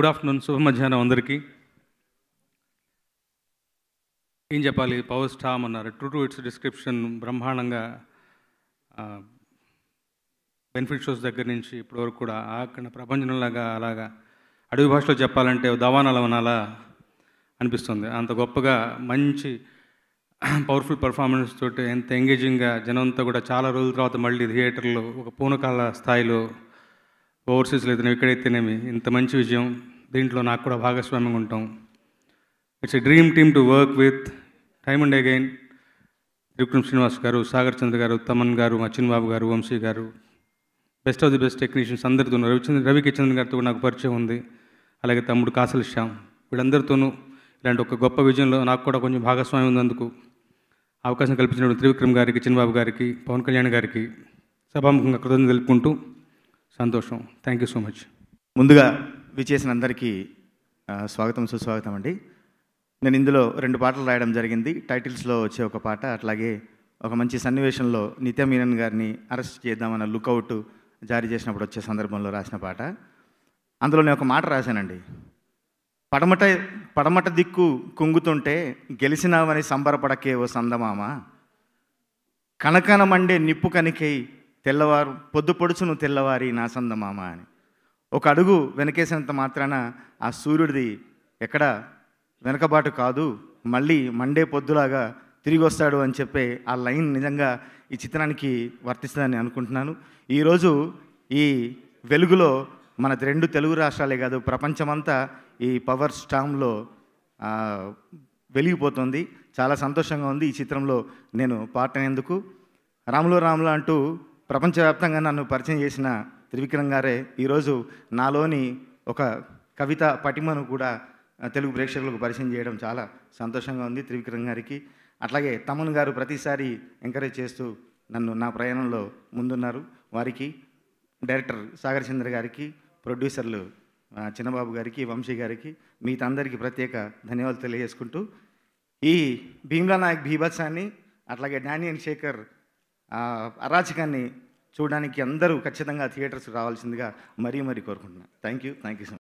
good afternoon శుభ మధ్యాహ్నం అందరికీ ఏం చెప్పాలి పవర్ స్టామ్ అన్నారు ట్రూ టు ఇట్స్ డిస్క్రిప్షన్ బ్రహ్మాండంగా బెనిఫిట్ షోస్ దగ్గర నుంచి ఇప్పటివరకు కూడా ఆకణ ప్రపంచంలాగా అలాగా అడవి భాషలో చెప్పాలంటే దవానాల అనాలా అనిపిస్తుంది అంత గొప్పగా మంచి పవర్ఫుల్ పర్ఫార్మెన్స్ తోటి ఎంత ఎంగేజింగ్గా జనంతా కూడా చాలా రోజుల తర్వాత మళ్ళీ థియేటర్లో ఒక పూర్ణకాల స్థాయిలో ఓవర్సీస్లో ఇతను ఎక్కడైతేనేమి ఇంత మంచి విజయం దీంట్లో నాకు కూడా భాగస్వామ్యం ఉంటాం it's a dream team to work with time and again త్రిపుణం శ్రీనివాస్ గారు సాగర్ చంద్ర గారు తమన్ గారు బాబు garu Vamsi garu best of the best technicians అందరితో రవిచంద్ర రవి చంద్ర గారితో నాకు పరిచయం ఉంది అలాగే తమ్ముడు కాసల శ్యామ్ వీళ్ళందరితోనూ ఇలాంటి ఒక గొప్ప విజయంలో నాకు కూడా కొంచెం భాగస్వామ్యం ఉన్నందుకు అవకాశం కల్పించిన త్రివిక్రమ్ గారికి చిన్నబాబు గారికి పవన్ కళ్యాణ్ గారికి సభాముఖంగా కృతజ్ఞతలు తెలుపుకుంటూ సంతోషం థ్యాంక్ యూ సో మచ్ ముందుగా విచేసిన అందరికీ స్వాగతం సుస్వాగతం అండి నేను ఇందులో రెండు పాటలు రాయడం జరిగింది టైటిల్స్లో వచ్చే ఒక పాట అట్లాగే ఒక మంచి సన్నివేశంలో నిత్య మీనన్ గారిని అరెస్ట్ చేద్దామన్న లుకౌట్ జారీ చేసినప్పుడు వచ్చే సందర్భంలో రాసిన పాట అందులో నేను ఒక మాట రాశానండి పడమట పడమట దిక్కు కుంగుతుంటే గెలిచినావని సంబరపడకే ఓ సందమామ కనకనమండే నిప్పు కనికై తెల్లవారు పొద్దు పొడుచును తెల్లవారి నా సందమామ అని ఒక అడుగు వెనకేసినంత మాత్రాన ఆ సూర్యుడిది ఎక్కడ వెనకబాటు కాదు మళ్ళీ మండే పొద్దులాగా తిరిగి వస్తాడు అని చెప్పే ఆ లైన్ నిజంగా ఈ చిత్రానికి వర్తిస్తుందని అనుకుంటున్నాను ఈరోజు ఈ వెలుగులో మన రెండు తెలుగు రాష్ట్రాలే కాదు ప్రపంచమంతా ఈ పవర్ స్టామ్లో వెలిగిపోతుంది చాలా సంతోషంగా ఉంది ఈ చిత్రంలో నేను పాటనేందుకు రాములు రాములో రాములో అంటూ ప్రపంచవ్యాప్తంగా నన్ను పరిచయం చేసిన త్రివిక్రమ్ గారే ఈరోజు నాలోని ఒక కవిత పటిమను కూడా తెలుగు ప్రేక్షకులకు పరిచయం చేయడం చాలా సంతోషంగా ఉంది త్రివిక్రమ్ గారికి అట్లాగే తమన్ గారు ప్రతిసారి ఎంకరేజ్ చేస్తూ నన్ను నా ప్రయాణంలో ముందున్నారు వారికి డైరెక్టర్ సాగర్ చంద్ర గారికి ప్రొడ్యూసర్లు చిన్నబాబు గారికి వంశీ గారికి మిగతా అందరికీ ప్రత్యేక ధన్యవాదాలు తెలియజేసుకుంటూ ఈ భీమ్లా నాయక్ భీభత్సాన్ని అట్లాగే డానియల్ శేఖర్ అరాచకాన్ని చూడడానికి అందరూ ఖచ్చితంగా థియేటర్స్ రావాల్సిందిగా మరీ మరీ కోరుకుంటున్నాను థ్యాంక్ యూ థ్యాంక్ యూ